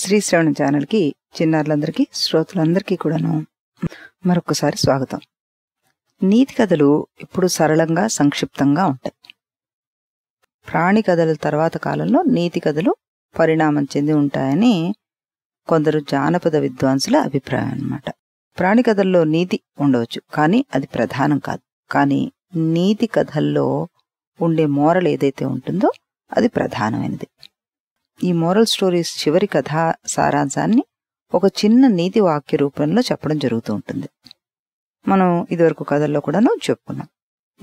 శ్రీశ్రవణ ఛానల్కి చిన్నారులందరికీ శ్రోతలందరికీ కూడాను మరొకసారి స్వాగతం నీతి కథలు ఇప్పుడు సరళంగా సంక్షిప్తంగా ఉంటాయి ప్రాణి కథల తర్వాత కాలంలో నీతి కథలు పరిణామం చెంది ఉంటాయని కొందరు జానపద విద్వాంసుల అభిప్రాయం అనమాట ప్రాణి కథల్లో నీతి ఉండవచ్చు కానీ అది ప్రధానం కాదు కానీ నీతి కథల్లో ఉండే మోరల్ ఏదైతే ఉంటుందో అది ప్రధానమైనది ఈ మోరల్ స్టోరీస్ చివరి కథా సారాంశాన్ని ఒక చిన్న నీతి వాక్య రూపంలో చెప్పడం జరుగుతూ ఉంటుంది మనం ఇదివరకు కథల్లో కూడాను చెప్పుకున్నాం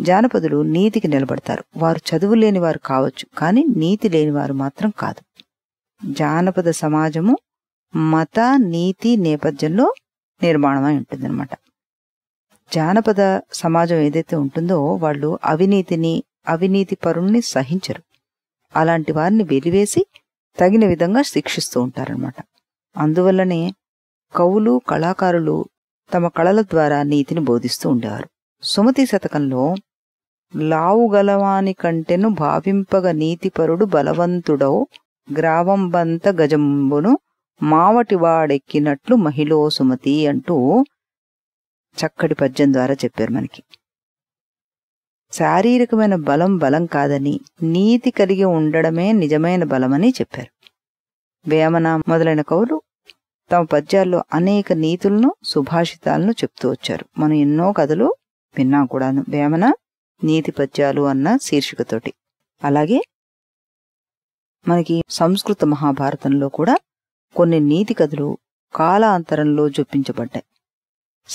జానపదులు నీతికి నిలబడతారు వారు చదువు లేని వారు కావచ్చు కానీ నీతి లేని వారు మాత్రం కాదు జానపద సమాజము మత నీతి నేపథ్యంలో నిర్మాణమై ఉంటుందన్నమాట జానపద సమాజం ఏదైతే ఉంటుందో వాళ్ళు అవినీతిని అవినీతి పరుణ్ణి సహించరు అలాంటి వారిని వెలివేసి తగిన విధంగా శిక్షిస్తూ ఉంటారనమాట అందువల్లనే కవులు కళాకారులు తమ కళల ద్వారా నీతిని బోధిస్తూ ఉండేవారు సుమతి శతకంలో లావుగలవాని కంటెను భావింపగ నీతిపరుడు బలవంతుడవు గ్రావంబంత గజంబును మావటివాడెక్కినట్లు మహిళో సుమతి అంటూ చక్కటి పద్యం ద్వారా చెప్పారు మనకి శారీరకమైన బలం బలం కాదని నీతి కలిగి ఉండడమే నిజమైన బలమని చెప్పారు వేమన మొదలైన కవులు తమ పద్యాల్లో అనేక నీతులను సుభాషితాలను చెప్తూ వచ్చారు మనం ఎన్నో కథలు విన్నాం కూడా వేమన నీతి పద్యాలు అన్న శీర్షికతోటి అలాగే మనకి సంస్కృత మహాభారతంలో కూడా కొన్ని నీతి కథలు కాలాంతరంలో చూపించబడ్డాయి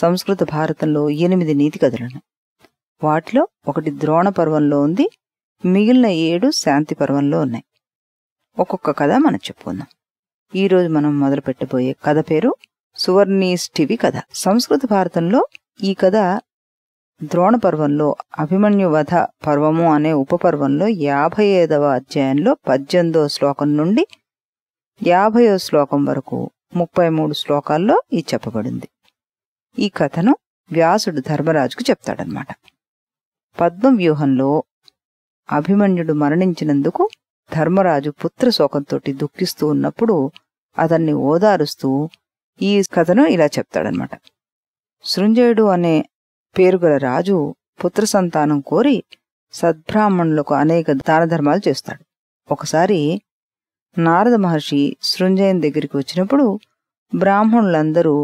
సంస్కృత భారతంలో ఎనిమిది నీతి కథలను వాటిలో ఒకటి ద్రోణ పర్వంలో ఉంది మిగిలిన ఏడు శాంతి పర్వంలో ఉన్నాయి ఒక్కొక్క కథ మనం చెప్పుకుందాం ఈరోజు మనం మొదలు పెట్టబోయే కథ పేరు సువర్ణీష్టివి కథ సంస్కృత భారతంలో ఈ కథ ద్రోణ పర్వంలో అభిమన్యు వధ పర్వము అనే ఉపపర్వంలో యాభై ఐదవ అధ్యాయంలో పద్దెనిమిదవ శ్లోకం నుండి యాభయో శ్లోకం వరకు ముప్పై మూడు శ్లోకాల్లో ఈ చెప్పబడింది ఈ కథను వ్యాసుడు ధర్మరాజుకు చెప్తాడనమాట పద్మవ్యూహంలో అభిమన్యుడు మరణించినందుకు ధర్మరాజు పుత్ర శోకంతో దుఃఖిస్తూ ఉన్నప్పుడు అతన్ని ఓదారుస్తూ ఈ కథను ఇలా చెప్తాడనమాట శృంజయుడు అనే పేరుగల రాజు పుత్ర సంతానం కోరి సద్బ్రాహ్మణులకు అనేక దాన ధర్మాలు చేస్తాడు ఒకసారి నారద మహర్షి శృంజయుని దగ్గరికి వచ్చినప్పుడు బ్రాహ్మణులందరూ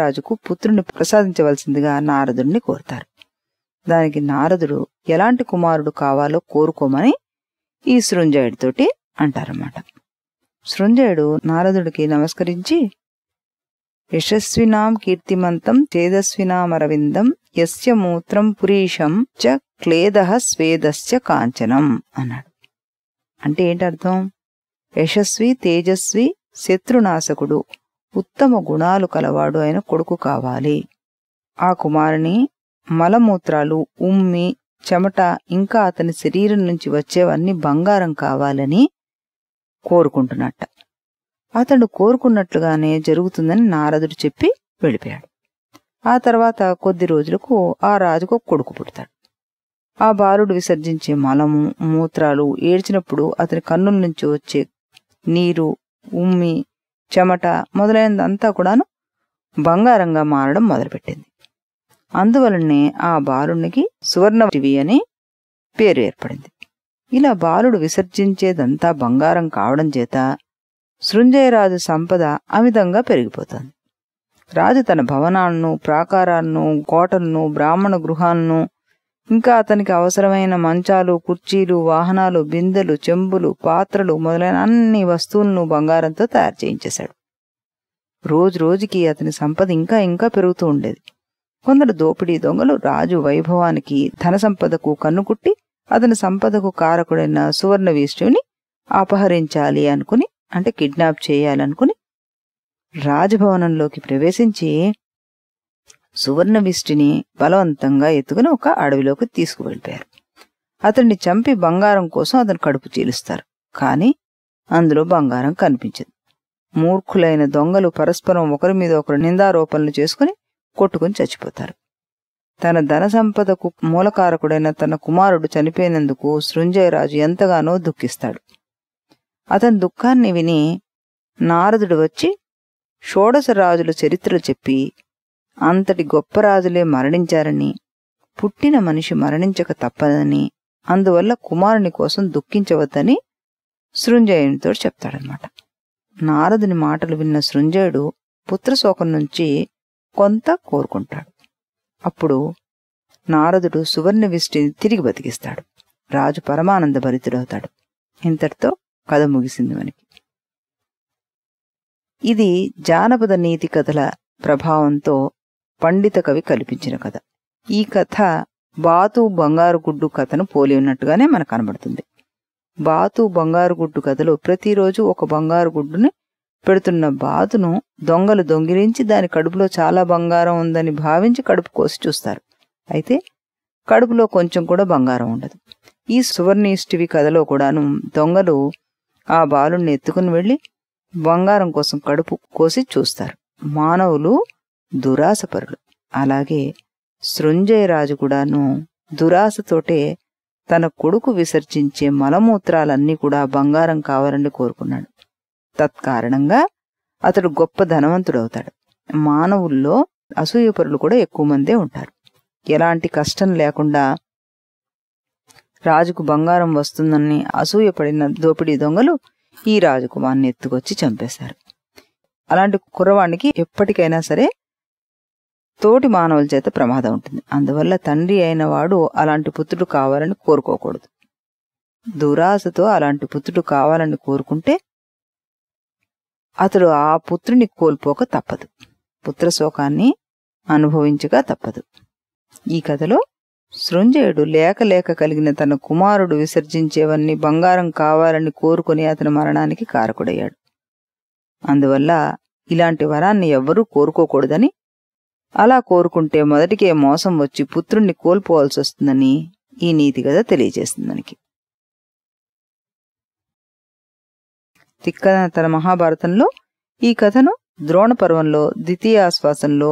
రాజుకు పుత్రుని ప్రసాదించవలసిందిగా నారదుడిని కోరుతారు దానికి నారదుడు ఎలాంటి కుమారుడు కావాలో కోరుకోమని ఈ శృంజయుడితోటి అంటారన్నమాట శృంజయుడు నారదుడికి నమస్కరించి యశస్వినాం కీర్తిమంతం తేజస్వినామరవిందం యస్య మూత్రం పురీషం చ క్లేద స్వేదస్య కాంచనం అన్నాడు అంటే ఏంటర్థం యశస్వి తేజస్వి శత్రునాశకుడు ఉత్తమ గుణాలు కలవాడు అయిన కొడుకు కావాలి ఆ కుమారుని మలమూత్రాలు ఉమ్మి చెమట ఇంకా అతని శరీరం నుంచి వచ్చేవన్నీ బంగారం కావాలని కోరుకుంటున్నట్ట అతడు కోరుకున్నట్లుగానే జరుగుతుందని నారదుడు చెప్పి వెళ్ళిపోయాడు ఆ తర్వాత కొద్ది రోజులకు ఆ రాజుకు కొడుకు పుడతాడు ఆ బాలుడు విసర్జించే మలము మూత్రాలు ఏడ్చినప్పుడు అతని కన్నుల నుంచి వచ్చే నీరు ఉమ్మి చెమట మొదలైనదంతా కూడాను బంగారంగా మారడం మొదలుపెట్టింది అందువలనే ఆ బాలునికి సువర్ణటివి అని పేరు ఏర్పడింది ఇలా బాలుడు విసర్జించేదంతా బంగారం కావడం చేత సృంజయరాజు సంపద అమితంగా పెరిగిపోతుంది రాజు తన భవనాలను ప్రాకారాలను కోటలను బ్రాహ్మణ గృహాలను ఇంకా అతనికి అవసరమైన మంచాలు కుర్చీలు వాహనాలు బిందెలు చెంబులు పాత్రలు మొదలైన అన్ని వస్తువులను బంగారంతో తయారు చేయించేశాడు రోజు రోజుకి అతని సంపద ఇంకా ఇంకా పెరుగుతూ ఉండేది కొందరు దోపిడీ దొంగలు రాజు వైభవానికి ధన సంపదకు కన్నుకుట్టి అతని సంపదకు కారకుడైన సువర్ణ వీష్ణుని అపహరించాలి అనుకుని అంటే కిడ్నాప్ చేయాలనుకుని రాజభవనంలోకి ప్రవేశించి సువర్ణ విష్టిని బలవంతంగా ఎత్తుకుని ఒక అడవిలోకి తీసుకువెళ్ళిపోయారు అతన్ని చంపి బంగారం కోసం అతను కడుపు చీలుస్తారు కానీ అందులో బంగారం కనిపించదు మూర్ఖులైన దొంగలు పరస్పరం ఒకరి మీద ఒకరు నిందారోపణలు చేసుకుని కొట్టుకుని చచ్చిపోతారు తన ధన సంపదకు మూలకారకుడైన తన కుమారుడు చనిపోయినందుకు రాజు ఎంతగానో దుఃఖిస్తాడు అతని దుఃఖాన్ని విని నారదుడు వచ్చి షోడశ రాజుల చరిత్రలు చెప్పి అంతటి గొప్ప రాజులే మరణించారని పుట్టిన మనిషి మరణించక తప్పదని అందువల్ల కుమారుని కోసం దుఃఖించవద్దని శృంజయునితో చెప్తాడనమాట నారదుని మాటలు విన్న శృంజయుడు పుత్రశోకం నుంచి కొంత కోరుకుంటాడు అప్పుడు నారదుడు సువర్ణ విష్టిని తిరిగి బతికిస్తాడు రాజు పరమానంద భరితుడవుతాడు ఇంతటితో కథ ముగిసింది మనకి ఇది జానపద నీతి కథల ప్రభావంతో పండిత కవి కల్పించిన కథ ఈ కథ బాతు బంగారు గుడ్డు కథను పోలి ఉన్నట్టుగానే మనకు కనబడుతుంది బాతు బంగారు గుడ్డు కథలో ప్రతిరోజు ఒక బంగారు గుడ్డుని పెడుతున్న బాతును దొంగలు దొంగిలించి దాని కడుపులో చాలా బంగారం ఉందని భావించి కడుపు కోసి చూస్తారు అయితే కడుపులో కొంచెం కూడా బంగారం ఉండదు ఈ సువర్ణిష్టివి కథలో కూడాను దొంగలు ఆ బాలుణ్ణి ఎత్తుకుని వెళ్ళి బంగారం కోసం కడుపు కోసి చూస్తారు మానవులు దురాశపరులు అలాగే రాజు కూడాను దురాశతోటే తన కొడుకు విసర్జించే మలమూత్రాలన్నీ కూడా బంగారం కావాలని కోరుకున్నాడు తత్కారణంగా అతడు గొప్ప ధనవంతుడవుతాడు మానవుల్లో అసూయపరులు కూడా ఎక్కువ మందే ఉంటారు ఎలాంటి కష్టం లేకుండా రాజుకు బంగారం వస్తుందని అసూయపడిన దోపిడీ దొంగలు ఈ రాజకుమార్ని ఎత్తుకొచ్చి చంపేశారు అలాంటి కుర్రవాణికి ఎప్పటికైనా సరే తోటి మానవుల చేత ప్రమాదం ఉంటుంది అందువల్ల తండ్రి అయిన వాడు అలాంటి పుత్రుడు కావాలని కోరుకోకూడదు దురాశతో అలాంటి పుత్రుడు కావాలని కోరుకుంటే అతడు ఆ పుత్రుని కోల్పోక తప్పదు పుత్రశోకాన్ని అనుభవించక తప్పదు ఈ కథలో సృంజయుడు లేక లేక కలిగిన తన కుమారుడు విసర్జించేవన్నీ బంగారం కావాలని కోరుకుని అతని మరణానికి కారకుడయ్యాడు అందువల్ల ఇలాంటి వరాన్ని ఎవ్వరూ కోరుకోకూడదని అలా కోరుకుంటే మొదటికే మోసం వచ్చి పుత్రుణ్ణి కోల్పోవాల్సి వస్తుందని ఈ నీతి కథ తెలియజేస్తుంది మనకి తిక్కన తన మహాభారతంలో ఈ కథను ద్రోణ పర్వంలో ఆశ్వాసంలో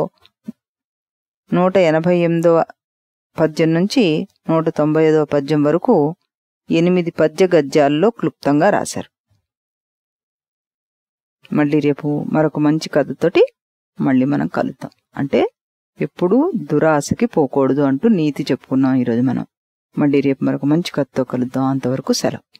నూట ఎనభై ఎనిమిదవ పద్యం నుంచి నూట తొంభై ఐదవ పద్యం వరకు ఎనిమిది పద్య గద్యాల్లో క్లుప్తంగా రాశారు మళ్ళీ రేపు మరొక మంచి కథతోటి మళ్ళీ మనం కలుద్దాం అంటే ఎప్పుడూ దురాశకి పోకూడదు అంటూ నీతి చెప్పుకున్నాం ఈరోజు మనం మళ్ళీ రేపు మరొక మంచి కథతో కలుద్దాం అంతవరకు సెలవు